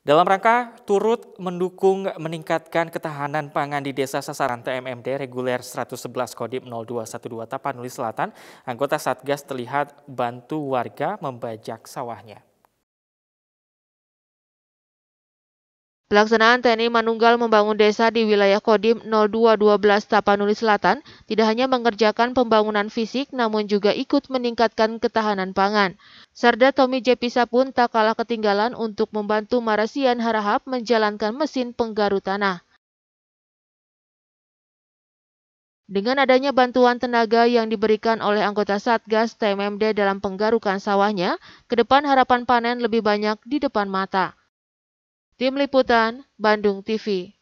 Dalam rangka turut mendukung meningkatkan ketahanan pangan di desa sasaran TMMD reguler 111 Kodim 0212 Tapanuli Selatan, anggota Satgas terlihat bantu warga membajak sawahnya. Pelaksanaan TNI Manunggal membangun desa di wilayah Kodim 0212 Tapanuli Selatan tidak hanya mengerjakan pembangunan fisik namun juga ikut meningkatkan ketahanan pangan. Serda Tommy Jepisa pun tak kalah ketinggalan untuk membantu Marasian Harahap menjalankan mesin penggaru tanah. Dengan adanya bantuan tenaga yang diberikan oleh anggota Satgas TMMD dalam penggarukan sawahnya, ke depan harapan panen lebih banyak di depan mata. Tim Liputan Bandung TV